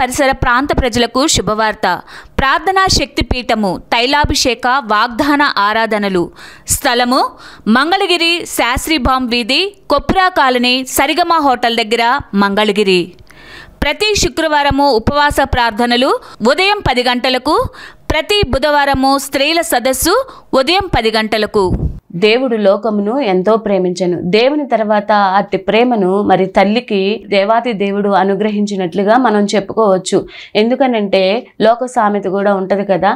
పరిసర ప్రాంత ప్రజలకు శుభవార్త ప్రార్థనా పీఠము తైలాభిషేక వాగ్దాన ఆరాధనలు స్థలము మంగళగిరి శాస్త్రీభామ్ వీధి కొప్పురా కాలనీ సరిగమ హోటల్ దగ్గర మంగళగిరి ప్రతి శుక్రవారము ఉపవాస ప్రార్థనలు ఉదయం పది గంటలకు ప్రతి బుధవారము స్త్రీల సదస్సు ఉదయం పది గంటలకు దేవుడు లోకమును ఎంతో ప్రేమించను దేవుని తర్వాత అతి ప్రేమను మరి తల్లికి దేవాతి దేవుడు అనుగ్రహించినట్లుగా మనం చెప్పుకోవచ్చు ఎందుకనంటే లోక సామెత కూడా ఉంటుంది కదా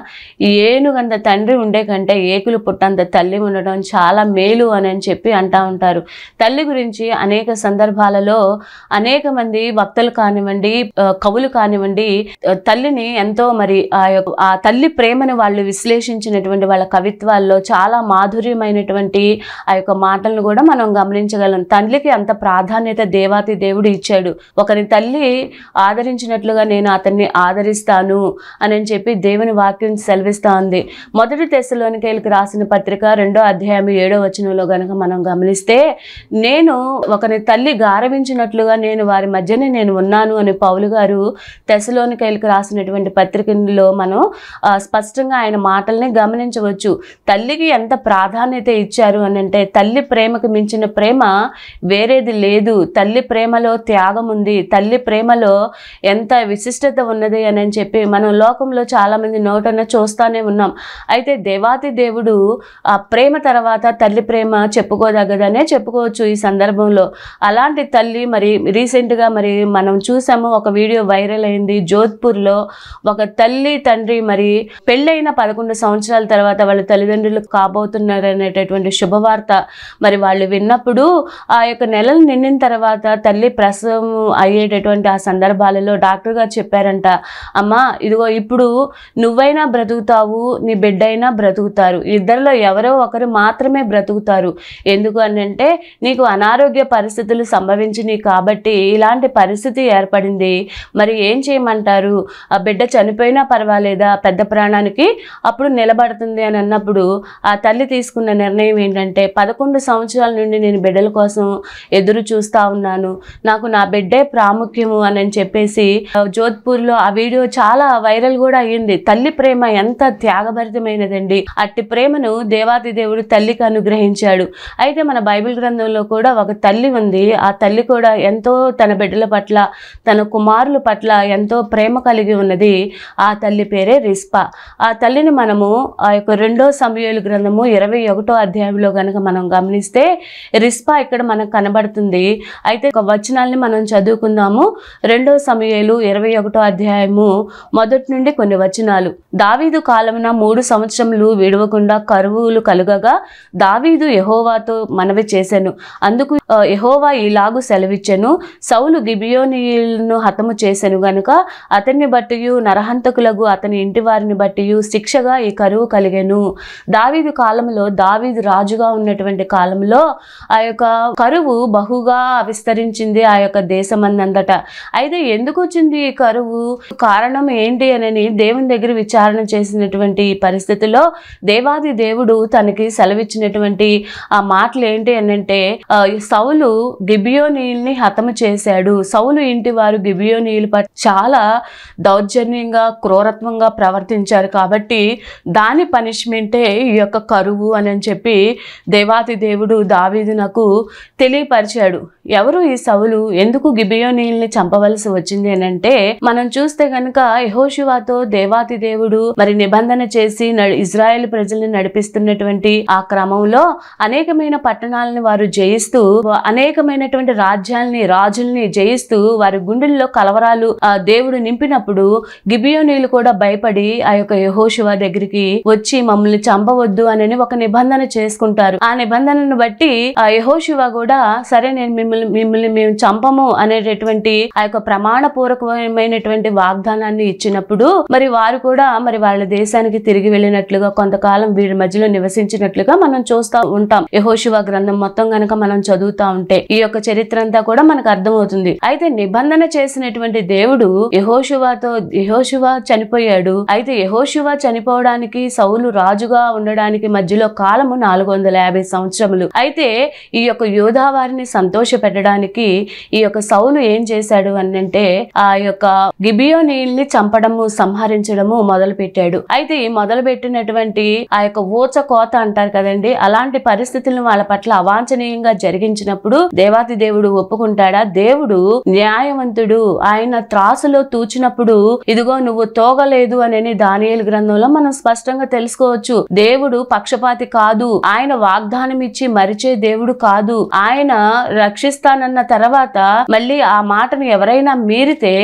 ఏనుగంత తండ్రి ఉండే కంటే ఏకులు పుట్టంత తల్లి ఉండడం చాలా మేలు అని చెప్పి అంటా ఉంటారు తల్లి గురించి అనేక సందర్భాలలో అనేక మంది భక్తులు కానివ్వండి కవులు కానివ్వండి తల్లిని ఎంతో మరి ఆ తల్లి ప్రేమను వాళ్ళు విశ్లేషించినటువంటి వాళ్ళ కవిత్వాల్లో చాలా మాధుర్యమైన అనేటువంటి ఆ యొక్క మాటలను కూడా మనం గమనించగలం తల్లికి అంత ప్రాధాన్యత దేవాతి దేవుడు ఇచ్చాడు ఒకరి తల్లి ఆదరించినట్లుగా నేను అతన్ని ఆదరిస్తాను అని చెప్పి దేవుని వాక్యం సెలవిస్తా ఉంది మొదటి తెశలోనికైలకు రాసిన పత్రిక రెండో అధ్యాయం ఏడో వచనంలో గనక మనం గమనిస్తే నేను ఒకరి తల్లి గారవించినట్లుగా నేను వారి మధ్యనే నేను ఉన్నాను అని పౌలు గారు తెశలోనికైలకు రాసినటువంటి పత్రికలో మనం స్పష్టంగా ఆయన మాటల్ని గమనించవచ్చు తల్లికి ఎంత ప్రాధాన్యత ఏదైతే ఇచ్చారు అని అంటే తల్లి ప్రేమకు మించిన ప్రేమ వేరేది లేదు తల్లి ప్రేమలో త్యాగం ఉంది తల్లి ప్రేమలో ఎంత విశిష్టత ఉన్నది అని చెప్పి మనం లోకంలో చాలామంది నోటన చూస్తూనే ఉన్నాం అయితే దేవాతి దేవుడు ఆ ప్రేమ తర్వాత తల్లి ప్రేమ చెప్పుకోదగ్గదనే చెప్పుకోవచ్చు ఈ సందర్భంలో అలాంటి తల్లి మరి రీసెంట్గా మరి మనం చూసాము ఒక వీడియో వైరల్ అయింది జోధ్పూర్లో ఒక తల్లి తండ్రి మరి పెళ్ళైన పదకొండు సంవత్సరాల తర్వాత వాళ్ళ తల్లిదండ్రులు కాబోతున్నారు కాబోతున్నారనే అనేటటువంటి శుభవార్త మరి వాళ్ళు విన్నప్పుడు ఆ యొక్క నెలలు నిండిన తర్వాత తల్లి ప్రసవం అయ్యేటటువంటి ఆ సందర్భాలలో డాక్టర్ గారు చెప్పారంట అమ్మా ఇదిగో ఇప్పుడు నువ్వైనా బ్రతుకుతావు నీ బిడ్డ అయినా బ్రతుకుతారు ఇద్దరిలో ఎవరో ఒకరు మాత్రమే బ్రతుకుతారు ఎందుకు అంటే నీకు అనారోగ్య పరిస్థితులు సంభవించినాయి కాబట్టి ఇలాంటి పరిస్థితి ఏర్పడింది మరి ఏం చేయమంటారు ఆ బిడ్డ చనిపోయినా పర్వాలేదా పెద్ద ప్రాణానికి అప్పుడు నిలబడుతుంది అని అన్నప్పుడు ఆ తల్లి తీసుకున్న నిర్ణయం ఏంటంటే పదకొండు సంవత్సరాల నుండి నేను బిడ్డల కోసం ఎదురు చూస్తూ ఉన్నాను నాకు నా బిడ్డే ప్రాముఖ్యము అని చెప్పేసి జోధ్పూర్లో ఆ వీడియో చాలా వైరల్ కూడా అయ్యింది తల్లి ప్రేమ ఎంత త్యాగభరితమైనదండి అట్టి ప్రేమను దేవాది దేవుడు తల్లికి అనుగ్రహించాడు అయితే మన బైబిల్ గ్రంథంలో కూడా ఒక తల్లి ఉంది ఆ తల్లి కూడా ఎంతో తన బిడ్డల పట్ల తన కుమారుల పట్ల ఎంతో ప్రేమ కలిగి ఉన్నది ఆ తల్లి పేరే రిస్పా ఆ తల్లిని మనము ఆ యొక్క రెండో సమయలు గ్రంథము ఇరవై ఒకటో అధ్యాయంలో కనుక మనం గమనిస్తే రిస్పా ఇక్కడ మనకు కనబడుతుంది అయితే ఒక వచనాల్ని మనం చదువుకుందాము రెండో సమయాలు ఇరవై ఒకటో అధ్యాయము మొదటి నుండి కొన్ని వచనాలు దావీదు కాలమున మూడు సంవత్సరములు విడవకుండా కరువులు కలుగగా దావీదు యహోవాతో మనవి చేశాను అందుకు యహోవా ఇలాగూ సెలవిచ్చాను సౌలు గిబియోనియులను హతము చేశాను గనుక అతన్ని బట్టి నరహంతకులకు అతని ఇంటి వారిని బట్టి శిక్షగా ఈ కరువు కలిగాను దావీదు కాలంలో దావీ దావీదు రాజుగా ఉన్నటువంటి కాలంలో ఆ యొక్క కరువు బహుగా విస్తరించింది ఆ యొక్క దేశమందంతట అయితే ఎందుకు వచ్చింది ఈ కరువు కారణం ఏంటి అని దేవుని దగ్గర విచారణ చేసినటువంటి పరిస్థితిలో దేవాది దేవుడు తనకి సెలవిచ్చినటువంటి ఆ మాటలు ఏంటి అనంటే సౌలు గిబియోనీయుల్ని హతము చేశాడు సౌలు ఇంటి వారు గిబియోనీయుల చాలా దౌర్జన్యంగా క్రూరత్వంగా ప్రవర్తించారు కాబట్టి దాని పనిష్మెంటే ఈ యొక్క కరువు అని చెప్పి చెప్పి దేవాతి దేవుడు దావీదునకు తెలియపరిచాడు ఎవరు ఈ సవులు ఎందుకు గిబియోనీల్ని చంపవలసి వచ్చింది అంటే మనం చూస్తే గనుక యహోశివాతో దేవాతి దేవుడు మరి నిబంధన చేసి ఇజ్రాయెల్ ప్రజల్ని నడిపిస్తున్నటువంటి ఆ క్రమంలో అనేకమైన పట్టణాలను వారు జయిస్తూ అనేకమైనటువంటి రాజ్యాల్ని రాజుల్ని జయిస్తూ వారి గుండెల్లో కలవరాలు దేవుడు నింపినప్పుడు గిబియోనీలు కూడా భయపడి ఆ యొక్క యహోశివా దగ్గరికి వచ్చి మమ్మల్ని చంపవద్దు అని ఒక నిబంధన చేసుకుంటారు ఆ నిబంధనను బట్టి ఆ యహోశివ కూడా సరే నేను మిమ్మల్ని మిమ్మల్ని మేము చంపము అనేటటువంటి ఆ యొక్క ప్రమాణ పూర్వకమైనటువంటి వాగ్దానాన్ని ఇచ్చినప్పుడు మరి వారు కూడా మరి వాళ్ళ దేశానికి తిరిగి వెళ్ళినట్లుగా కొంతకాలం వీరి మధ్యలో నివసించినట్లుగా మనం చూస్తూ ఉంటాం యహోశివ గ్రంథం మొత్తం గనక మనం చదువుతా ఉంటే ఈ యొక్క చరిత్ర అంతా కూడా మనకు అర్థమవుతుంది అయితే నిబంధన చేసినటువంటి దేవుడు యహోశివాతో యహోశివ చనిపోయాడు అయితే యహోశివ చనిపోవడానికి సౌలు రాజుగా ఉండడానికి మధ్యలో కాలము నాలుగు వందల యాభై సంవత్సరములు అయితే ఈ యొక్క యోధావారిని సంతోష పెట్టడానికి ఈ యొక్క సౌలు ఏం చేశాడు అనంటే ఆ యొక్క గిబియోనీల్ని చంపడము సంహరించడము మొదలు పెట్టాడు అయితే ఈ మొదలు పెట్టినటువంటి ఆ యొక్క ఊచ కోత అంటారు కదండి అలాంటి పరిస్థితులను వాళ్ళ పట్ల అవాంఛనీయంగా జరిగించినప్పుడు దేవాతి దేవుడు ఒప్పుకుంటాడా దేవుడు న్యాయవంతుడు ఆయన త్రాసులో తూచినప్పుడు ఇదిగో నువ్వు తోగలేదు అనేది దానియేలు గ్రంథంలో మనం స్పష్టంగా తెలుసుకోవచ్చు దేవుడు పక్షపాతి కాదు ఆయన వాగ్దానం ఇచ్చి మరిచే దేవుడు కాదు ఆయన రక్షిస్తానన్న తర్వాత మళ్ళీ ఆ మాటను ఎవరైనా మీరితే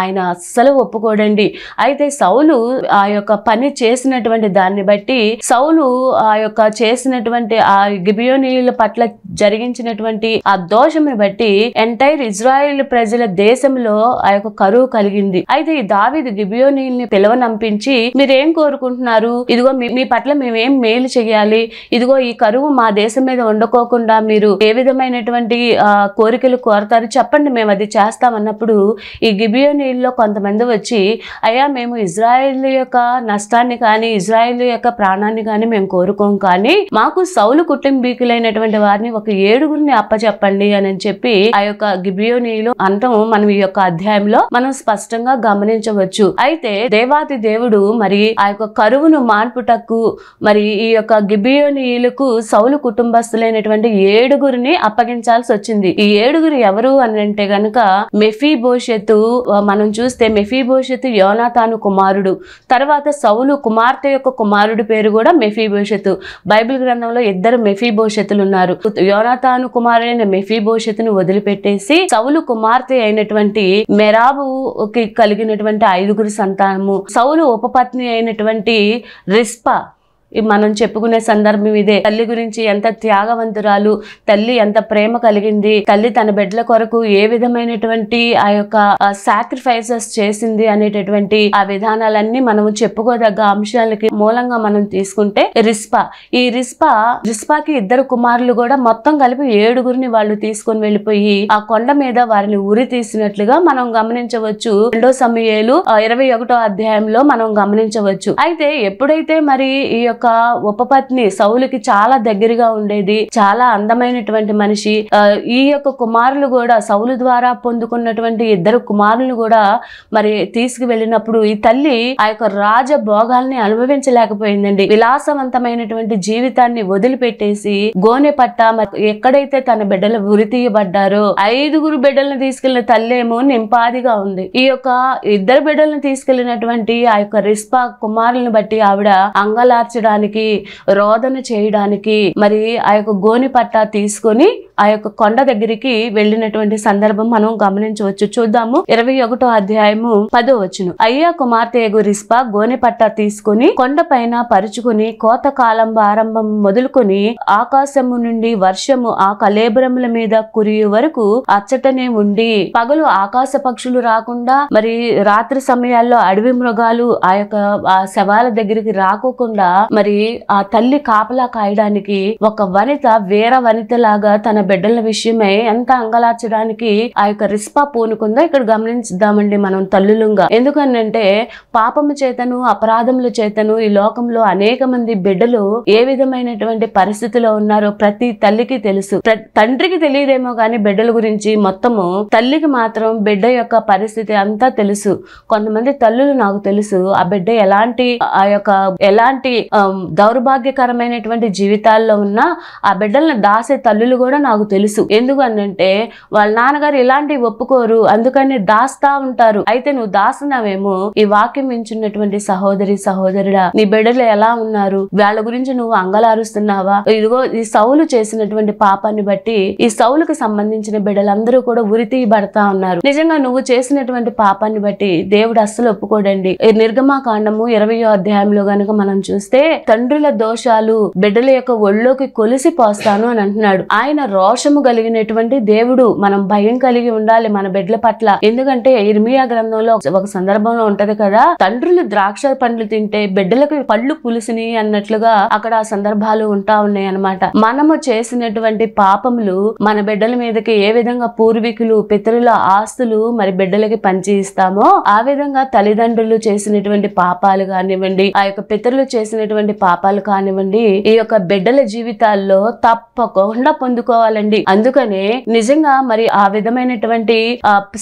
ఆయన అస్సలు ఒప్పుకోడండి అయితే సౌలు ఆ యొక్క పని చేసినటువంటి దాన్ని బట్టి సౌలు ఆ యొక్క చేసినటువంటి ఆ గిబియోనీల పట్ల జరిగించినటువంటి ఆ దోషం బట్టి ఎంటైర్ ఇజ్రాయిల్ ప్రజల దేశంలో ఆ యొక్క కరువు కలిగింది అయితే ఈ దావిది గిబియోనీల్ని పిలవనంపించి మీరేం కోరుకుంటున్నారు ఇదిగో మీ పట్ల మేమేం మేలు చేయాలి ఇదిగో ఈ కరువు మా దేశం మీద ఉండకోకుండా మీరు ఏ విధమైనటువంటి కోరికలు కోరతారు చెప్పండి మేము అది చేస్తామన్నప్పుడు ఈ గిబియోనీల్లో కొంతమంది వచ్చి అయ్యా మేము ఇజ్రాయెల్ యొక్క నష్టాన్ని కానీ ఇజ్రాయెల్ యొక్క ప్రాణాన్ని కానీ మేము కోరుకోం కానీ మాకు సౌలు కుటుంబీకులైనటువంటి వారిని ఒక ఏడుగురిని అప్పచెప్పండి అని చెప్పి ఆ యొక్క గిబియోనీలో అంతం మనం ఈ యొక్క అధ్యాయంలో మనం స్పష్టంగా గమనించవచ్చు అయితే దేవాది దేవుడు మరి ఆ యొక్క కరువును మార్పుటకు మరి ఈ యొక్క గిబియో ఇస్రాయేలీలకు సౌలు కుటుంబస్తులైనటువంటి ఏడుగురిని అప్పగించాల్సి వచ్చింది ఈ ఏడుగురు ఎవరు అని అంటే గనుక మెఫీ భవిష్యత్తు మనం చూస్తే మెఫీ భవిష్యత్తు యోనాతాను కుమారుడు తర్వాత సౌలు కుమార్తె యొక్క కుమారుడు పేరు కూడా మెఫీ భవిష్యత్తు బైబిల్ గ్రంథంలో ఇద్దరు మెఫీ భవిష్యత్తులు ఉన్నారు యోనాతాను కుమారుడైన మెఫీ భవిష్యత్తును వదిలిపెట్టేసి సౌలు కుమార్తె అయినటువంటి కి కలిగినటువంటి ఐదుగురు సంతానము సౌలు ఉపపత్ని అయినటువంటి రిస్పా మనం చెప్పుకునే సందర్భం ఇదే తల్లి గురించి ఎంత త్యాగవంతురాలు తల్లి ఎంత ప్రేమ కలిగింది తల్లి తన బిడ్డల కొరకు ఏ విధమైనటువంటి ఆ యొక్క సాక్రిఫైసెస్ చేసింది అనేటటువంటి ఆ విధానాలన్నీ మనం చెప్పుకోదగ్గ అంశాలకి మూలంగా మనం తీసుకుంటే రిస్పా ఈ రిస్పా రిస్పాకి ఇద్దరు కుమారులు కూడా మొత్తం కలిపి ఏడుగురిని వాళ్ళు తీసుకుని వెళ్ళిపోయి ఆ కొండ మీద వారిని ఉరి తీసినట్లుగా మనం గమనించవచ్చు రెండో సమయాలు ఇరవై ఒకటో అధ్యాయంలో మనం గమనించవచ్చు అయితే ఎప్పుడైతే మరి ఈ యొక్క యొక్క ఉపపత్ని సౌలుకి చాలా దగ్గరగా ఉండేది చాలా అందమైనటువంటి మనిషి ఈ యొక్క కుమారులు కూడా సౌలు ద్వారా పొందుకున్నటువంటి ఇద్దరు కుమారులు కూడా మరి వెళ్ళినప్పుడు ఈ తల్లి ఆ యొక్క రాజ భోగాల్ని అనుభవించలేకపోయిందండి విలాసవంతమైనటువంటి జీవితాన్ని వదిలిపెట్టేసి గోనె పట్ట ఎక్కడైతే తన బిడ్డలు తీయబడ్డారో ఐదుగురు బిడ్డలను తీసుకెళ్లిన తల్లేమో నింపాదిగా ఉంది ఈ యొక్క ఇద్దరు బిడ్డలను తీసుకెళ్లినటువంటి ఆ యొక్క రిస్పా కుమారులను బట్టి ఆవిడ అంగలార్చడం చేయడానికి రోదన చేయడానికి మరి ఆ యొక్క గోని పట్టా తీసుకొని ఆ యొక్క కొండ దగ్గరికి వెళ్ళినటువంటి సందర్భం మనం గమనించవచ్చు చూద్దాము ఇరవై ఒకటో అధ్యాయము పదో వచ్చును అయ్యా కుమార్తె గురిస్పా గోనె పట్ట తీసుకుని కొండ పైన పరుచుకుని కోత కాలం ఆరంభం మొదలుకొని ఆకాశము నుండి వర్షము ఆ కలేబురముల మీద కురియే వరకు అచ్చటనే ఉండి పగలు ఆకాశ పక్షులు రాకుండా మరి రాత్రి సమయాల్లో అడవి మృగాలు ఆ యొక్క శవాల దగ్గరికి రాకోకుండా మరి ఆ తల్లి కాపలా కాయడానికి ఒక వనిత వేర వనిత లాగా తన బిడ్డల విషయమే ఎంత అంగలార్చడానికి ఆ యొక్క రిస్పా పూనుకుందో ఇక్కడ గమనించుదామండి మనం తల్లులుగా ఎందుకనంటే పాపము చేతను అపరాధముల చేతను ఈ లోకంలో అనేక మంది బిడ్డలు ఏ విధమైనటువంటి పరిస్థితిలో ఉన్నారో ప్రతి తల్లికి తెలుసు తండ్రికి తెలియదేమో గాని బిడ్డల గురించి మొత్తము తల్లికి మాత్రం బిడ్డ యొక్క పరిస్థితి అంతా తెలుసు కొంతమంది తల్లులు నాకు తెలుసు ఆ బిడ్డ ఎలాంటి ఆ యొక్క ఎలాంటి దౌర్భాగ్యకరమైనటువంటి జీవితాల్లో ఉన్నా ఆ బిడ్డలను దాసే తల్లులు కూడా నాకు నాకు తెలుసు ఎందుకు అనంటే వాళ్ళ నాన్నగారు ఇలాంటివి ఒప్పుకోరు అందుకని దాస్తా ఉంటారు అయితే నువ్వు దాస్తున్నావేమో ఈ వాక్యం మించున్నటువంటి సహోదరి సహోదరుడా నీ బిడ్డలు ఎలా ఉన్నారు వాళ్ళ గురించి నువ్వు అంగలారుస్తున్నావా ఇదిగో ఈ సౌలు చేసినటువంటి పాపాన్ని బట్టి ఈ సౌలుకు సంబంధించిన బిడ్డలందరూ కూడా ఉరి తీయబడతా ఉన్నారు నిజంగా నువ్వు చేసినటువంటి పాపాన్ని బట్టి దేవుడు అస్సలు ఒప్పుకోడండి కాండము ఇరవయో అధ్యాయంలో గనుక మనం చూస్తే తండ్రుల దోషాలు బిడ్డల యొక్క ఒళ్ళోకి కొలిసి పోస్తాను అని అంటున్నాడు ఆయన రోషము కలిగినటువంటి దేవుడు మనం భయం కలిగి ఉండాలి మన బిడ్డల పట్ల ఎందుకంటే ఇర్మియా గ్రంథంలో ఒక సందర్భంలో ఉంటది కదా తండ్రులు ద్రాక్ష పండ్లు తింటే బిడ్డలకు పళ్ళు పులిసిని అన్నట్లుగా అక్కడ సందర్భాలు ఉంటా ఉన్నాయి అనమాట మనము చేసినటువంటి పాపములు మన బిడ్డల మీదకి ఏ విధంగా పూర్వీకులు పితరుల ఆస్తులు మరి బిడ్డలకి పంచి ఇస్తామో ఆ విధంగా తల్లిదండ్రులు చేసినటువంటి పాపాలు కానివ్వండి ఆ యొక్క పితరులు చేసినటువంటి పాపాలు కానివ్వండి ఈ యొక్క బిడ్డల జీవితాల్లో తప్పకుండా పొందుకోవాలి కావాలండి అందుకనే నిజంగా మరి ఆ విధమైనటువంటి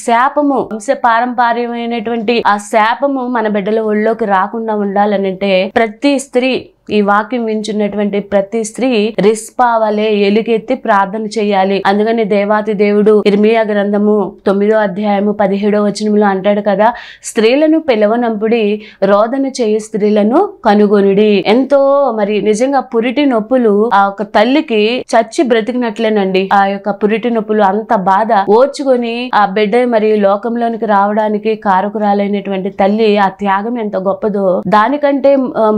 శాపము వంశ పారంపర్యమైనటువంటి ఆ శాపము మన బిడ్డల ఒళ్ళోకి రాకుండా ఉండాలనంటే ప్రతి స్త్రీ ఈ వాక్యం వించున్నటువంటి ప్రతి స్త్రీ రిస్పా వలె ఎలుగెత్తి ప్రార్థన చేయాలి అందుకని దేవాతి దేవుడు ఇర్మియా గ్రంథము తొమ్మిదో అధ్యాయము పదిహేడో వచనంలో అంటాడు కదా స్త్రీలను పిలవనంపుడి రోదన చేయ స్త్రీలను కనుగొనుడి ఎంతో మరి నిజంగా పురిటి నొప్పులు ఆ యొక్క తల్లికి చచ్చి బ్రతికినట్లేనండి ఆ యొక్క పురిటి నొప్పులు అంత బాధ ఓర్చుకొని ఆ బిడ్డ మరి లోకంలోనికి రావడానికి కారకురాలైనటువంటి తల్లి ఆ త్యాగం ఎంత గొప్పదో దానికంటే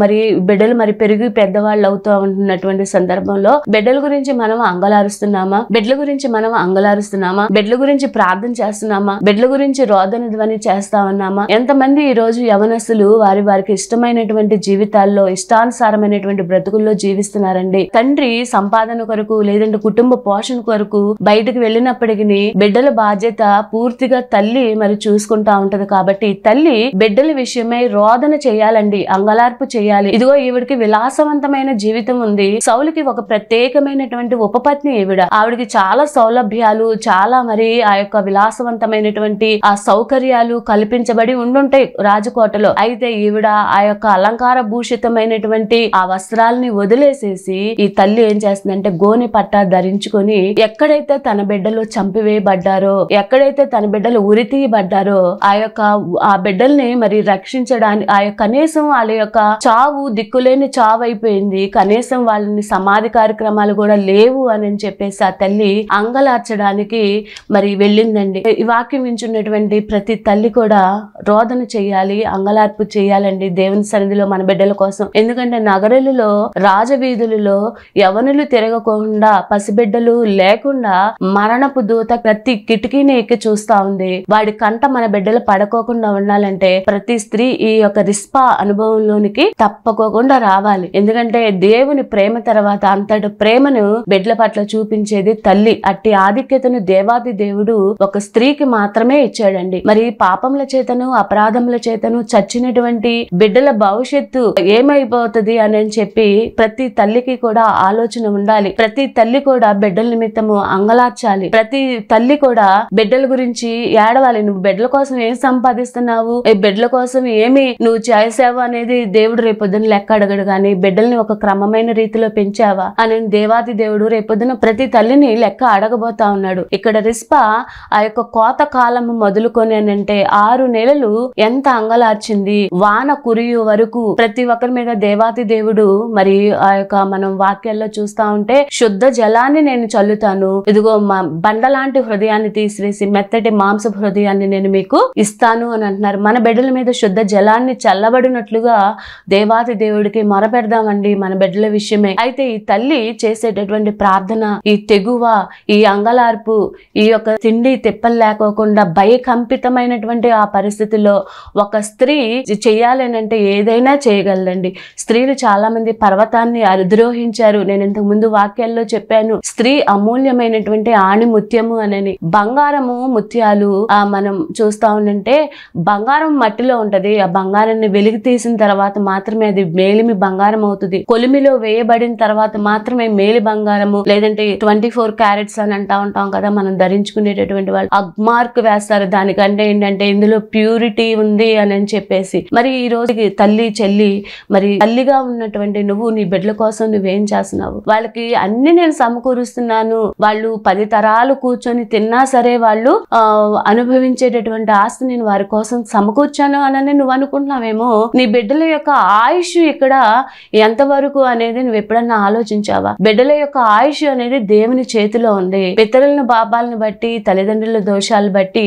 మరి బిడ్డలు మరి పెరిగి పెద్దవాళ్ళు అవుతా ఉంటున్నటువంటి సందర్భంలో బిడ్డల గురించి మనం అంగలారుస్తున్నామా బిడ్డల గురించి మనం అంగలారుస్తున్నామా బిడ్డల గురించి ప్రార్థన చేస్తున్నామా బిడ్డల గురించి రోదన ధ్వని చేస్తా ఉన్నామా ఎంతమంది ఈ రోజు యవనస్తులు వారి వారికి ఇష్టమైనటువంటి జీవితాల్లో ఇష్టానుసారమైనటువంటి బ్రతుకుల్లో జీవిస్తున్నారండి తండ్రి సంపాదన కొరకు లేదంటే కుటుంబ పోషణ కొరకు బయటకు వెళ్ళినప్పటికీ బిడ్డల బాధ్యత పూర్తిగా తల్లి మరి చూసుకుంటా ఉంటది కాబట్టి తల్లి బిడ్డల విషయమై రోదన చేయాలండి అంగలార్పు చేయాలి ఇదిగో ఈవిడికి విలాసవంతమైన జీవితం ఉంది సౌలికి ఒక ప్రత్యేకమైనటువంటి ఉపపత్ని ఈవిడ ఆవిడకి చాలా సౌలభ్యాలు చాలా మరి ఆ యొక్క విలాసవంతమైనటువంటి ఆ సౌకర్యాలు కల్పించబడి ఉండుంటాయి రాజకోటలో అయితే ఈవిడ ఆ యొక్క అలంకార భూషితమైనటువంటి ఆ వస్త్రాలని వదిలేసేసి ఈ తల్లి ఏం చేస్తుందంటే గోని పట్ట ధరించుకొని ఎక్కడైతే తన బిడ్డలు చంపివేయబడ్డారో ఎక్కడైతే తన బిడ్డలు ఉరి తీయబడ్డారో ఆ యొక్క ఆ బిడ్డల్ని మరి రక్షించడానికి ఆ కనీసం వాళ్ళ యొక్క చావు దిక్కులేని అయిపోయింది కనీసం వాళ్ళని సమాధి కార్యక్రమాలు కూడా లేవు అని చెప్పేసి ఆ తల్లి అంగలార్చడానికి మరి వెళ్ళిందండి ఈ వాక్యం ఇచ్చున్నటువంటి ప్రతి తల్లి కూడా రోదన చేయాలి అంగలార్పు చేయాలండి దేవుని సన్నిధిలో మన బిడ్డల కోసం ఎందుకంటే నగరులలో రాజవీధులలో యవనులు తిరగకుండా పసిబిడ్డలు లేకుండా మరణపు దూత ప్రతి కిటికీని ఎక్కి చూస్తా ఉంది వాడి కంట మన బిడ్డలు పడకోకుండా ఉండాలంటే ప్రతి స్త్రీ ఈ యొక్క రిస్పా అనుభవంలోనికి తప్పకోకుండా రా రావాలి ఎందుకంటే దేవుని ప్రేమ తర్వాత అంతటి ప్రేమను బిడ్డల పట్ల చూపించేది తల్లి అట్టి ఆధిక్యతను దేవాది దేవుడు ఒక స్త్రీకి మాత్రమే ఇచ్చాడండి మరి పాపముల చేతను అపరాధముల చేతను చచ్చినటువంటి బిడ్డల భవిష్యత్తు ఏమైపోతుంది అని చెప్పి ప్రతి తల్లికి కూడా ఆలోచన ఉండాలి ప్రతి తల్లి కూడా బిడ్డల నిమిత్తము అంగలార్చాలి ప్రతి తల్లి కూడా బిడ్డల గురించి ఏడవాలి నువ్వు బిడ్డల కోసం ఏం సంపాదిస్తున్నావు బిడ్డల కోసం ఏమి నువ్వు చేసావు అనేది దేవుడు రేపొద్దున లెక్క అడగడు కానీ బిడ్డల్ని ఒక క్రమమైన రీతిలో పెంచావా అని దేవాది దేవుడు రేపొద్దున ప్రతి తల్లిని లెక్క అడగబోతా ఉన్నాడు ఇక్కడ రిస్ప ఆ యొక్క కోత కాలం మొదలుకొని అంటే ఆరు నెలలు ఎంత అంగలార్చింది వాన కురియు వరకు ప్రతి ఒక్కరి మీద దేవాతి దేవుడు మరి ఆ యొక్క మనం వాక్యాల్లో చూస్తా ఉంటే శుద్ధ జలాన్ని నేను చల్లుతాను ఇదిగో మా బండలాంటి హృదయాన్ని తీసివేసి మెత్తటి మాంస హృదయాన్ని నేను మీకు ఇస్తాను అని అంటున్నారు మన బిడ్డల మీద శుద్ధ జలాన్ని చల్లబడినట్లుగా దేవాతి దేవుడికి మా మొరబెడదామండి మన బిడ్డల విషయమే అయితే ఈ తల్లి చేసేటటువంటి ప్రార్థన ఈ తెగువ ఈ అంగలార్పు ఈ యొక్క తిండి తిప్పలు లేకోకుండా భయకంపితమైనటువంటి ఆ పరిస్థితిలో ఒక స్త్రీ చేయాలనంటే ఏదైనా చేయగలదండి స్త్రీలు చాలా మంది పర్వతాన్ని అరుద్రోహించారు నేను ఇంతకు ముందు వాక్యాల్లో చెప్పాను స్త్రీ అమూల్యమైనటువంటి ఆణి ముత్యము అనని బంగారము ముత్యాలు ఆ మనం చూస్తా ఉండంటే బంగారం మట్టిలో ఉంటది ఆ బంగారాన్ని వెలిగి తీసిన తర్వాత మాత్రమే అది మేలిమి బంగారం అవుతుంది కొలిమిలో వేయబడిన తర్వాత మాత్రమే మేలు బంగారము లేదంటే ట్వంటీ ఫోర్ క్యారెట్స్ అని అంటా ఉంటాం కదా మనం ధరించుకునేటటువంటి వాళ్ళు అగ్మార్క్ వేస్తారు దానికంటే ఏంటంటే ఇందులో ప్యూరిటీ ఉంది అని అని చెప్పేసి మరి ఈ రోజుకి తల్లి చెల్లి మరి తల్లిగా ఉన్నటువంటి నువ్వు నీ బిడ్డల కోసం నువ్వేం చేస్తున్నావు వాళ్ళకి అన్ని నేను సమకూరుస్తున్నాను వాళ్ళు పది తరాలు కూర్చొని తిన్నా సరే వాళ్ళు అనుభవించేటటువంటి ఆస్తి నేను వారి కోసం సమకూర్చాను అని నువ్వు అనుకుంటున్నావేమో నీ బిడ్డల యొక్క ఆయుష్ ఇక్కడ ఎంతవరకు అనేది నువ్వు ఎప్పుడన్నా ఆలోచించావా బిడ్డల యొక్క ఆయుష్ అనేది దేవుని చేతిలో ఉంది పితరులను పాపాలను బట్టి తల్లిదండ్రుల దోషాలు బట్టి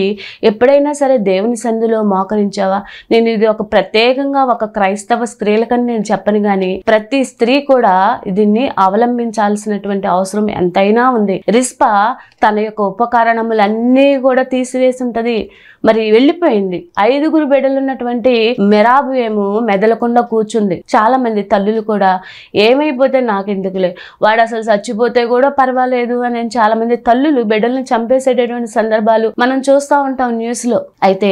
ఎప్పుడైనా సరే దేవుని సందులో మోకరించావా నేను ఇది ఒక ప్రత్యేకంగా ఒక క్రైస్తవ స్త్రీలకని నేను చెప్పను గాని ప్రతి స్త్రీ కూడా దీన్ని అవలంబించాల్సినటువంటి అవసరం ఎంతైనా ఉంది రిస్ప తన యొక్క ఉపకరణములన్నీ కూడా తీసివేసి ఉంటది మరి వెళ్ళిపోయింది ఐదుగురు బిడ్డలున్నటువంటి మెరాబు ఏమో మెదలకుండా కూర్చుంది చాలా మంది కొంతమంది తల్లులు కూడా ఏమైపోతే నాకు ఎందుకులే వాడు అసలు చచ్చిపోతే కూడా పర్వాలేదు అని చాలా మంది తల్లులు బిడ్డలను చంపేసేటటువంటి సందర్భాలు మనం చూస్తూ ఉంటాం న్యూస్ లో అయితే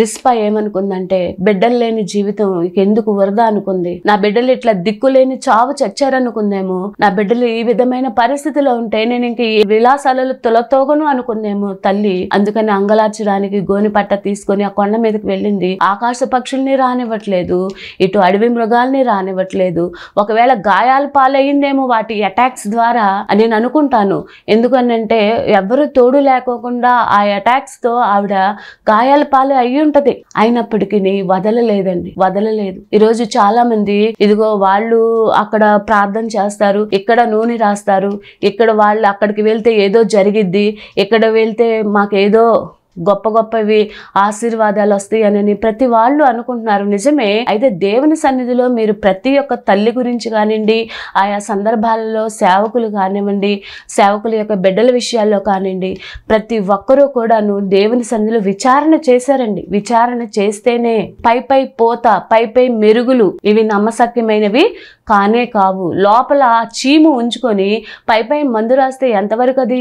రిస్పా ఏమనుకుందంటే బిడ్డలు లేని జీవితం ఎందుకు వరద అనుకుంది నా బిడ్డలు ఇట్లా దిక్కు లేని చావు చచ్చారనుకుందేమో నా బిడ్డలు ఈ విధమైన పరిస్థితిలో ఉంటే నేను ఇంక ఈ విలాసాలలో తొలతోగను అనుకుందేమో తల్లి అందుకని అంగలార్చడానికి గోని పట్ట తీసుకొని ఆ కొండ మీదకి వెళ్ళింది ఆకాశ పక్షుల్ని రానివ్వట్లేదు ఇటు అడవి మృగాల్ని రానివ్వట్లేదు చేసుకోవట్లేదు ఒకవేళ గాయాలు పాలయ్యిందేమో వాటి అటాక్స్ ద్వారా నేను అనుకుంటాను ఎందుకనంటే ఎవరు తోడు లేకోకుండా ఆ తో ఆవిడ గాయాల పాలు అయి ఉంటది అయినప్పటికీ వదలలేదండి వదలలేదు ఈరోజు చాలా మంది ఇదిగో వాళ్ళు అక్కడ ప్రార్థన చేస్తారు ఇక్కడ నూనె రాస్తారు ఇక్కడ వాళ్ళు అక్కడికి వెళ్తే ఏదో జరిగిద్ది ఇక్కడ వెళ్తే మాకేదో గొప్ప గొప్పవి ఆశీర్వాదాలు వస్తాయనని ప్రతి వాళ్ళు అనుకుంటున్నారు నిజమే అయితే దేవుని సన్నిధిలో మీరు ప్రతి ఒక్క తల్లి గురించి కానివ్వండి ఆయా సందర్భాలలో సేవకులు కానివ్వండి సేవకుల యొక్క బిడ్డల విషయాల్లో కానివ్వండి ప్రతి ఒక్కరూ కూడాను దేవుని సన్నిధిలో విచారణ చేశారండి విచారణ చేస్తేనే పై పై పోత పై పై మెరుగులు ఇవి నమ్మసక్యమైనవి కానే కావు లోపల చీము ఉంచుకొని పై పై మందు రాస్తే ఎంతవరకు అది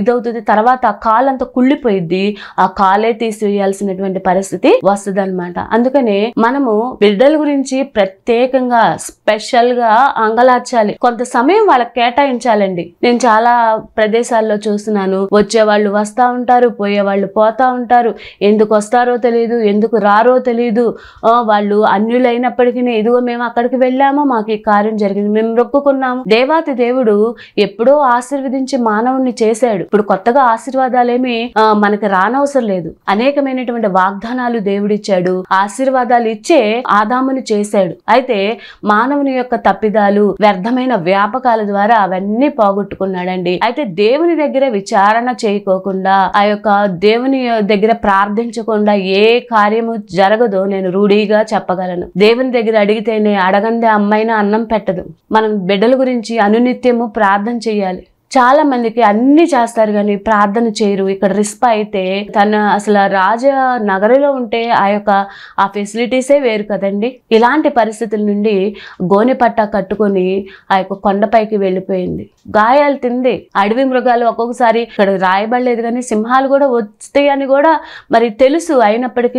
ఇదవుతుంది తర్వాత కాలంతా కుళ్ళిపోయిద్ది ఆ కాలే తీసివేయాల్సినటువంటి పరిస్థితి వస్తుంది అనమాట అందుకని మనము బిడ్డల గురించి ప్రత్యేకంగా స్పెషల్ గా అంగలార్చాలి కొంత సమయం వాళ్ళకి కేటాయించాలండి నేను చాలా ప్రదేశాల్లో చూస్తున్నాను వచ్చేవాళ్ళు వస్తా ఉంటారు పోయేవాళ్ళు పోతా ఉంటారు ఎందుకు వస్తారో తెలియదు ఎందుకు రారో తెలియదు వాళ్ళు అన్యులైనప్పటికీ ఇదిగో మేము అక్కడికి వెళ్ళామో మాకు ఈ కార్యం జరిగింది మేము రొక్కుకున్నాము దేవాతి దేవుడు ఎప్పుడో ఆశీర్వదించి మానవుణ్ణి చేశాడు ఇప్పుడు కొత్తగా ఆశీర్వాదాలేమి మనకి రా రానవసరం లేదు అనేకమైనటువంటి వాగ్దానాలు దేవుడిచ్చాడు ఆశీర్వాదాలు ఇచ్చే ఆదామును చేశాడు అయితే మానవుని యొక్క తప్పిదాలు వ్యర్థమైన వ్యాపకాల ద్వారా అవన్నీ పోగొట్టుకున్నాడండి అయితే దేవుని దగ్గర విచారణ చేయకోకుండా ఆ యొక్క దేవుని దగ్గర ప్రార్థించకుండా ఏ కార్యము జరగదో నేను రూఢీగా చెప్పగలను దేవుని దగ్గర అడిగితేనే అడగందే అమ్మాయినా అన్నం పెట్టదు మనం బిడ్డల గురించి అనునిత్యము ప్రార్థన చేయాలి చాలా మందికి అన్ని చేస్తారు కానీ ప్రార్థన చేయరు ఇక్కడ రిస్ప్ అయితే తన అసలు రాజ నగరిలో ఉంటే ఆ యొక్క ఆ ఫెసిలిటీసే వేరు కదండి ఇలాంటి పరిస్థితుల నుండి గోని పట్ట కట్టుకొని ఆ యొక్క కొండపైకి వెళ్ళిపోయింది గాయాలు తింది అడవి మృగాలు ఒక్కొక్కసారి ఇక్కడ రాయబడలేదు కానీ సింహాలు కూడా వస్తాయి అని కూడా మరి తెలుసు అయినప్పటికీ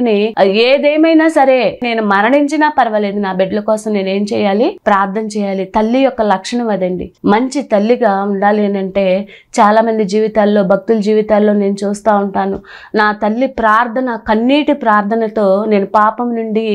ఏదేమైనా సరే నేను మరణించినా పర్వాలేదు నా బిడ్డల కోసం నేనేం చేయాలి ప్రార్థన చేయాలి తల్లి యొక్క లక్షణం అదండి మంచి తల్లిగా ఉండాలి అని అంటే చాలామంది జీవితాల్లో భక్తుల జీవితాల్లో నేను చూస్తూ ఉంటాను నా తల్లి ప్రార్థన కన్నీటి ప్రార్థనతో నేను పాపం నుండి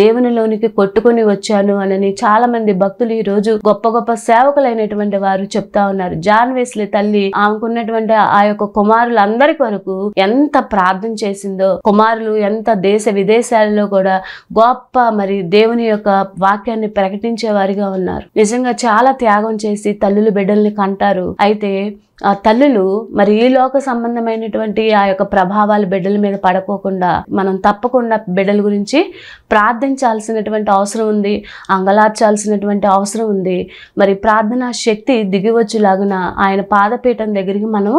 దేవునిలోనికి కొట్టుకొని వచ్చాను అని చాలామంది భక్తులు ఈరోజు గొప్ప గొప్ప సేవకులైనటువంటి వారు చెప్తా ఉన్నారు జాన్ వేస్లే తల్లి ఆమెకున్నటువంటి ఆ యొక్క కుమారులందరి కొరకు ఎంత ప్రార్థన చేసిందో కుమారులు ఎంత దేశ విదేశాలలో కూడా గొప్ప మరి దేవుని యొక్క వాక్యాన్ని ప్రకటించే వారిగా ఉన్నారు నిజంగా చాలా త్యాగం చేసి తల్లులు బిడ్డల్ని కంటారు అయితే ఆ తల్లులు మరి ఈ లోక సంబంధమైనటువంటి ఆ యొక్క ప్రభావాలు బిడ్డల మీద పడకోకుండా మనం తప్పకుండా బిడ్డల గురించి ప్రార్థించాల్సినటువంటి అవసరం ఉంది అంగలార్చాల్సినటువంటి అవసరం ఉంది మరి ప్రార్థనా శక్తి దిగివచ్చులాగున ఆయన పాదపీఠం దగ్గరికి మనం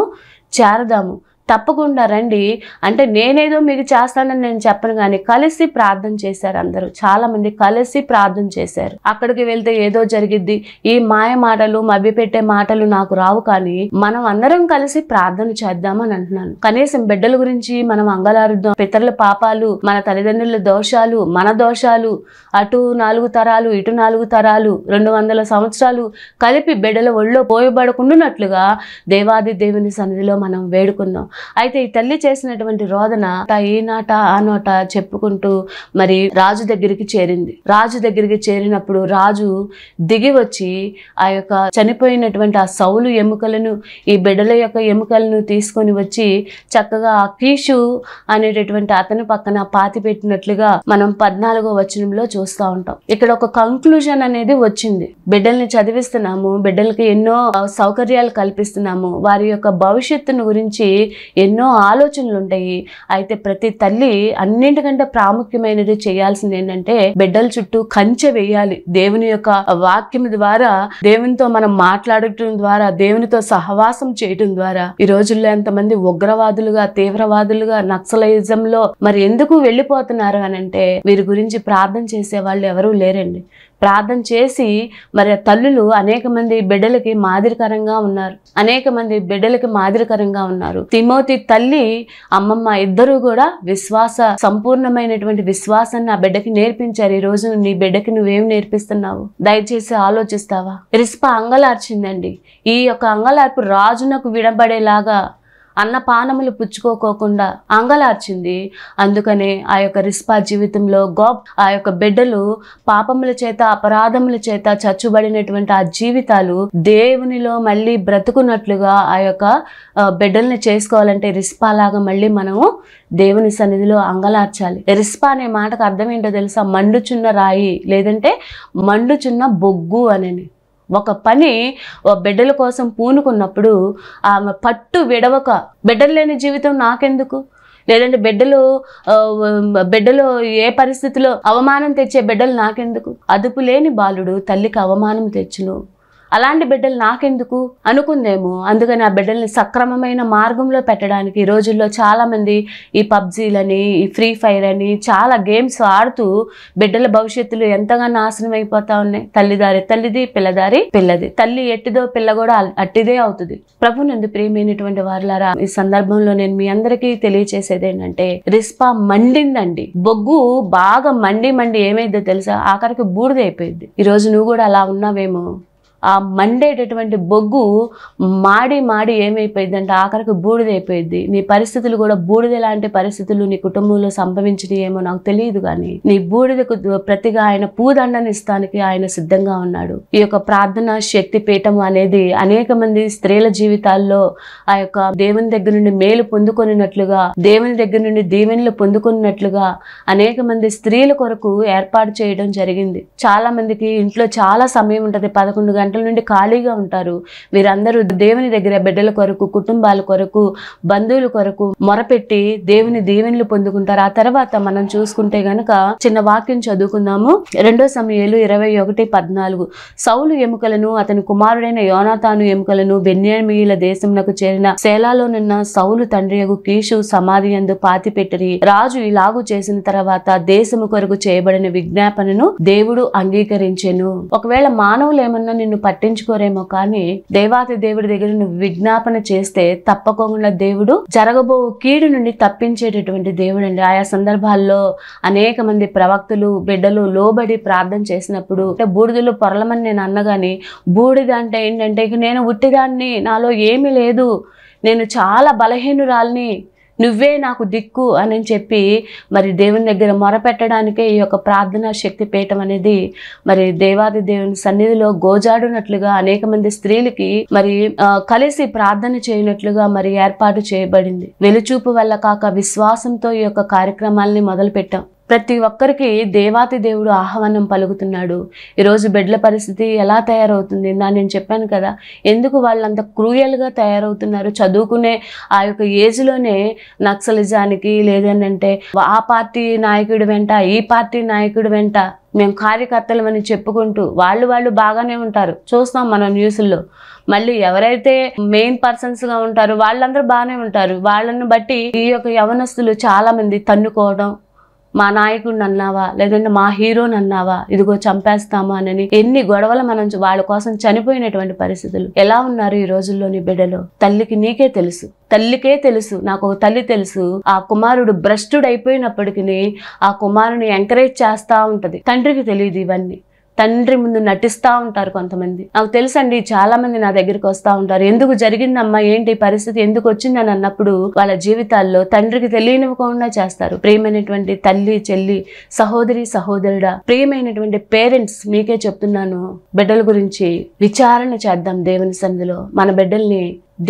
చేరదాము తప్పకుండా రండి అంటే నేనేదో మీకు చేస్తానని నేను చెప్పను కానీ కలిసి ప్రార్థన చేశారు అందరూ చాలామంది కలిసి ప్రార్థన చేశారు అక్కడికి వెళ్తే ఏదో జరిగిద్ది ఈ మాయ మాటలు పెట్టే మాటలు నాకు రావు కానీ మనం అందరం కలిసి ప్రార్థన చేద్దామని అంటున్నాను కనీసం బిడ్డల గురించి మనం అంగలారుద్దాం పితరుల పాపాలు మన తల్లిదండ్రుల దోషాలు మన దోషాలు అటు నాలుగు తరాలు ఇటు నాలుగు తరాలు రెండు వందల సంవత్సరాలు కలిపి బిడ్డల ఒళ్ళో పోయబడకుండానట్లుగా దేవాది దేవుని సన్నిధిలో మనం వేడుకుందాం అయితే ఈ తల్లి చేసినటువంటి రోదన ఏ నాట ఆ నోట చెప్పుకుంటూ మరి రాజు దగ్గరికి చేరింది రాజు దగ్గరికి చేరినప్పుడు రాజు దిగి వచ్చి ఆ యొక్క చనిపోయినటువంటి ఆ సౌలు ఎముకలను ఈ బిడ్డల యొక్క ఎముకలను తీసుకొని వచ్చి చక్కగా ఆ కీషు అనేటటువంటి అతని పక్కన పాతి పెట్టినట్లుగా మనం పద్నాలుగో వచనంలో చూస్తూ ఉంటాం ఇక్కడ ఒక కంక్లూజన్ అనేది వచ్చింది బిడ్డల్ని చదివిస్తున్నాము బిడ్డలకి ఎన్నో సౌకర్యాలు కల్పిస్తున్నాము వారి యొక్క భవిష్యత్తును గురించి ఎన్నో ఆలోచనలు ఉంటాయి అయితే ప్రతి తల్లి అన్నింటికంటే ప్రాముఖ్యమైనది చేయాల్సింది ఏంటంటే బిడ్డల చుట్టూ కంచె వేయాలి దేవుని యొక్క వాక్యం ద్వారా దేవునితో మనం మాట్లాడటం ద్వారా దేవునితో సహవాసం చేయటం ద్వారా ఈ రోజుల్లో ఎంతమంది ఉగ్రవాదులుగా తీవ్రవాదులుగా నక్సలైజంలో మరి ఎందుకు వెళ్ళిపోతున్నారు అని అంటే వీరి గురించి ప్రార్థన చేసే వాళ్ళు ఎవరూ లేరండి ప్రార్థన చేసి మరి తల్లులు అనేక మంది బిడ్డలకి మాదిరికరంగా ఉన్నారు అనేక మంది బిడ్డలకి మాదిరికరంగా ఉన్నారు తిమోతి తల్లి అమ్మమ్మ ఇద్దరూ కూడా విశ్వాస సంపూర్ణమైనటువంటి విశ్వాసాన్ని ఆ బిడ్డకి నేర్పించారు ఈ రోజు నీ బిడ్డకి నువ్వేం నేర్పిస్తున్నావు దయచేసి ఆలోచిస్తావా రిస్ప అంగలార్చిందండి ఈ యొక్క అంగలార్పు రాజునకు వినబడేలాగా అన్నపానములు పుచ్చుకోకోకుండా అంగలార్చింది అందుకనే ఆ యొక్క రిస్పా జీవితంలో గోబ్ ఆ యొక్క బిడ్డలు పాపముల చేత అపరాధముల చేత చచ్చుబడినటువంటి ఆ జీవితాలు దేవునిలో మళ్ళీ బ్రతుకున్నట్లుగా ఆ యొక్క బిడ్డల్ని చేసుకోవాలంటే రిస్పా లాగా మళ్ళీ మనము దేవుని సన్నిధిలో అంగలార్చాలి రిస్పా అనే మాటకు అర్థం ఏంటో తెలుసా మండుచున్న రాయి లేదంటే మండుచున్న బొగ్గు అనేది ఒక పని ఓ బిడ్డల కోసం పూనుకున్నప్పుడు ఆమె పట్టు విడవక బిడ్డలు లేని జీవితం నాకెందుకు లేదంటే బిడ్డలు బిడ్డలు ఏ పరిస్థితిలో అవమానం తెచ్చే బిడ్డలు నాకెందుకు అదుపు లేని బాలుడు తల్లికి అవమానం తెచ్చును అలాంటి బిడ్డలు నాకెందుకు అనుకుందేమో అందుకని ఆ బిడ్డల్ని సక్రమమైన మార్గంలో పెట్టడానికి ఈ రోజుల్లో చాలామంది ఈ పబ్జీలని ఈ ఫ్రీ ఫైర్ అని చాలా గేమ్స్ ఆడుతూ బిడ్డల భవిష్యత్తులో ఎంతగా నాశనం అయిపోతా ఉన్నాయి తల్లిదారి తల్లిది పిల్లదారి పిల్లది తల్లి ఎట్టిదో పిల్ల కూడా అట్టిదే అవుతుంది ప్రభు నందు ప్రియమైనటువంటి వారులారా ఈ సందర్భంలో నేను మీ అందరికీ తెలియచేసేది ఏంటంటే రిస్పా మండిందండి బొగ్గు బాగా మండి మండి ఏమైందో తెలుసా ఆఖరికి బూడిదైపోయింది ఈరోజు నువ్వు కూడా అలా ఉన్నావేమో ఆ మండేటటువంటి బొగ్గు మాడి మాడి ఏమైపోయిందంటే ఆఖరికి బూడిదైపోయింది నీ పరిస్థితులు కూడా బూడిద లాంటి పరిస్థితులు నీ కుటుంబంలో సంభవించినాయేమో నాకు తెలియదు కానీ నీ బూడిదకు ప్రతిగా ఆయన పూదండని ఇస్తానికి ఆయన సిద్ధంగా ఉన్నాడు ఈ యొక్క ప్రార్థన శక్తి పీఠం అనేది అనేక మంది స్త్రీల జీవితాల్లో ఆ యొక్క దేవుని దగ్గర నుండి మేలు పొందుకొనినట్లుగా దేవుని దగ్గర నుండి దీవెనలు పొందుకున్నట్లుగా అనేక మంది స్త్రీల కొరకు ఏర్పాటు చేయడం జరిగింది చాలా మందికి ఇంట్లో చాలా సమయం ఉంటుంది పదకొండు గంటల గంటల నుండి ఖాళీగా ఉంటారు వీరందరూ దేవుని దగ్గర బిడ్డల కొరకు కుటుంబాల కొరకు బంధువుల కొరకు మొరపెట్టి దేవుని దీవెనలు పొందుకుంటారు ఆ తర్వాత మనం చూసుకుంటే గనక చిన్న వాక్యం చదువుకుందాము రెండో సమయాలు ఇరవై ఒకటి పద్నాలుగు సౌలు ఎముకలను అతని కుమారుడైన యోనాతాను ఎముకలను బెన్యామియుల దేశంలో చేరిన శేలాలోనున్న సౌలు తండ్రి కీషు సమాధి పాతి పెట్టి రాజు ఇలాగు చేసిన తర్వాత దేశము కొరకు చేయబడిన విజ్ఞాపనను దేవుడు అంగీకరించెను ఒకవేళ మానవులు ఏమన్నా నిన్ను పట్టించుకోరేమో కానీ దేవాతి దేవుడి దగ్గర నువ్వు విజ్ఞాపన చేస్తే తప్పకుండా దేవుడు జరగబో కీడు నుండి తప్పించేటటువంటి దేవుడు అండి ఆయా సందర్భాల్లో అనేక మంది ప్రవక్తలు బిడ్డలు లోబడి ప్రార్థన చేసినప్పుడు అంటే బూడిదలు పొరలమని నేను అన్నగాని బూడిద అంటే ఏంటంటే నేను ఉట్టిదాన్ని నాలో ఏమీ లేదు నేను చాలా బలహీనురాల్ని నువ్వే నాకు దిక్కు అని చెప్పి మరి దేవుని దగ్గర మొరపెట్టడానికే ఈ యొక్క ప్రార్థనా శక్తి పీఠం అనేది మరి దేవాది దేవుని సన్నిధిలో గోజాడునట్లుగా అనేక మంది స్త్రీలకి మరి కలిసి ప్రార్థన చేయనట్లుగా మరి ఏర్పాటు చేయబడింది వెలుచూపు వల్ల కాక విశ్వాసంతో ఈ యొక్క కార్యక్రమాల్ని మొదలుపెట్టాం ప్రతి ఒక్కరికి దేవాతి దేవుడు ఆహ్వానం పలుకుతున్నాడు ఈరోజు బెడ్ల పరిస్థితి ఎలా తయారవుతుంది నా నేను చెప్పాను కదా ఎందుకు వాళ్ళంత క్రూయల్గా తయారవుతున్నారు చదువుకునే ఆ యొక్క ఏజ్లోనే నక్సలిజానికి లేదనంటే ఆ పార్టీ నాయకుడి వెంట ఈ పార్టీ నాయకుడి వెంట మేము కార్యకర్తలమని చెప్పుకుంటూ వాళ్ళు వాళ్ళు బాగానే ఉంటారు చూస్తాం మనం న్యూస్లో మళ్ళీ ఎవరైతే మెయిన్ పర్సన్స్గా ఉంటారో వాళ్ళందరూ బాగానే ఉంటారు వాళ్ళని బట్టి ఈ యొక్క యవనస్తులు చాలామంది తన్నుకోవడం మా నాయకుడిని అన్నావా లేదంటే మా హీరోని అన్నావా ఇదిగో చంపేస్తామా అని ఎన్ని గొడవలు మనం వాళ్ళ కోసం చనిపోయినటువంటి పరిస్థితులు ఎలా ఉన్నారు ఈ రోజుల్లో నీ బిడ్డలో తల్లికి నీకే తెలుసు తల్లికే తెలుసు నాకు ఒక తల్లి తెలుసు ఆ కుమారుడు భ్రష్టుడు అయిపోయినప్పటికీ ఆ కుమారుని ఎంకరేజ్ చేస్తా ఉంటది తండ్రికి తెలియదు ఇవన్నీ తండ్రి ముందు నటిస్తూ ఉంటారు కొంతమంది నాకు తెలుసండి చాలా మంది నా దగ్గరికి వస్తూ ఉంటారు ఎందుకు జరిగిందమ్మా ఏంటి పరిస్థితి ఎందుకు వచ్చింది అని అన్నప్పుడు వాళ్ళ జీవితాల్లో తండ్రికి తెలియనివ్వకుండా చేస్తారు ప్రేమైనటువంటి తల్లి చెల్లి సహోదరి సహోదరుడా ప్రేమైనటువంటి పేరెంట్స్ మీకే చెప్తున్నాను బిడ్డల గురించి విచారణ చేద్దాం దేవుని సంధిలో మన బిడ్డల్ని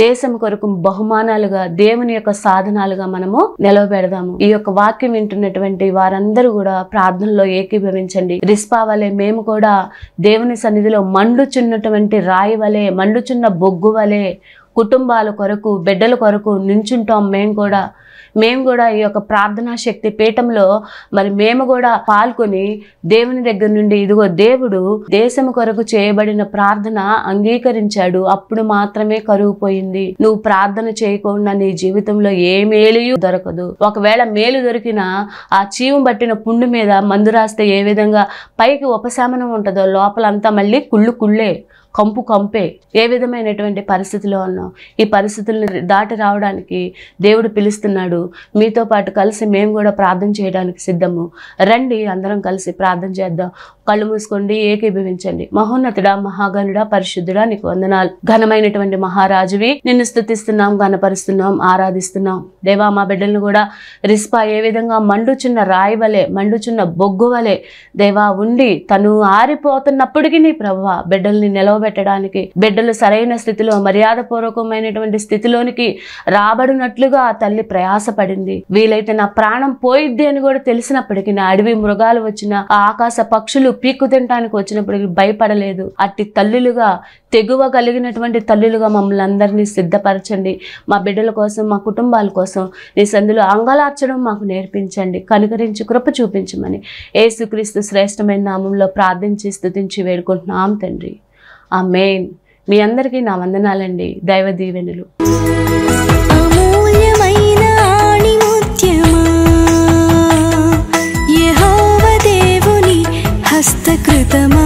దేశం కొరకు బహుమానాలుగా దేవుని యొక్క సాధనాలుగా మనము నిలవబెడదాము ఈ యొక్క వాక్యం వింటున్నటువంటి వారందరూ కూడా ప్రార్థనలో ఏకీభవించండి రిస్పా వలె మేము కూడా దేవుని సన్నిధిలో మండుచున్నటువంటి రాయి వలె మండుచున్న బొగ్గు వలె కుటుంబాల కొరకు బిడ్డల కొరకు నించుంటాం మేము కూడా మేము కూడా ఈ యొక్క ప్రార్థనా శక్తి పీఠంలో మరి మేము కూడా పాల్గొని దేవుని దగ్గర నుండి ఇదిగో దేవుడు దేశం కొరకు చేయబడిన ప్రార్థన అంగీకరించాడు అప్పుడు మాత్రమే కరువు పోయింది నువ్వు ప్రార్థన చేయకుండా నీ జీవితంలో ఏ మేలు దొరకదు ఒకవేళ మేలు దొరికినా ఆ చీవం పట్టిన పుండు మీద మందు రాస్తే ఏ విధంగా పైకి ఉపశమనం ఉంటుందో లోపలంతా మళ్ళీ కుళ్ళు కుళ్ళే కంపు కంపే ఏ విధమైనటువంటి పరిస్థితిలో ఉన్నాం ఈ పరిస్థితులను దాటి రావడానికి దేవుడు పిలుస్తున్నాడు మీతో పాటు కలిసి మేము కూడా ప్రార్థన చేయడానికి సిద్ధము రండి అందరం కలిసి ప్రార్థన చేద్దాం కళ్ళు మూసుకోండి ఏకీభవించండి మహోన్నతుడా మహాగనుడా పరిశుద్ధుడా నీకు వందనాలు ఘనమైనటువంటి మహారాజువి నిన్ను స్థుతిస్తున్నాం ఘనపరుస్తున్నాం ఆరాధిస్తున్నాం దేవా మా బిడ్డలను కూడా రిస్పా ఏ విధంగా మండుచున్న రాయి వలె మండుచున్న బొగ్గు వలె దేవా ఉండి తను ఆరిపోతున్నప్పటికీ నీ ప్రభావ బిడ్డల్ని నిలవ పెట్టడానికి బిడ్డలు సరైన స్థితిలో మర్యాదపూర్వకమైనటువంటి స్థితిలోనికి రాబడినట్లుగా ఆ తల్లి ప్రయాసపడింది వీలైతే నా ప్రాణం పోయిద్ది అని కూడా తెలిసినప్పటికీ నా అడవి మృగాలు వచ్చిన ఆకాశ పక్షులు పీక్కు తినటానికి వచ్చినప్పటికీ భయపడలేదు అట్టి తల్లులుగా తెగువ కలిగినటువంటి తల్లులుగా మమ్మల్ని అందరినీ సిద్ధపరచండి మా బిడ్డల కోసం మా కుటుంబాల కోసం నీ సందులు అంగలార్చడం మాకు నేర్పించండి కనుకరించి కృప చూపించమని ఏసుక్రీస్తు శ్రేష్టమైన నామంలో ప్రార్థించి స్థుతించి వేడుకుంటున్నాం తండ్రి ఆ మెయిన్ మీ అందరికీ నా వందనాలండి దైవ దీవెనలు హస్తకృతమా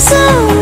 so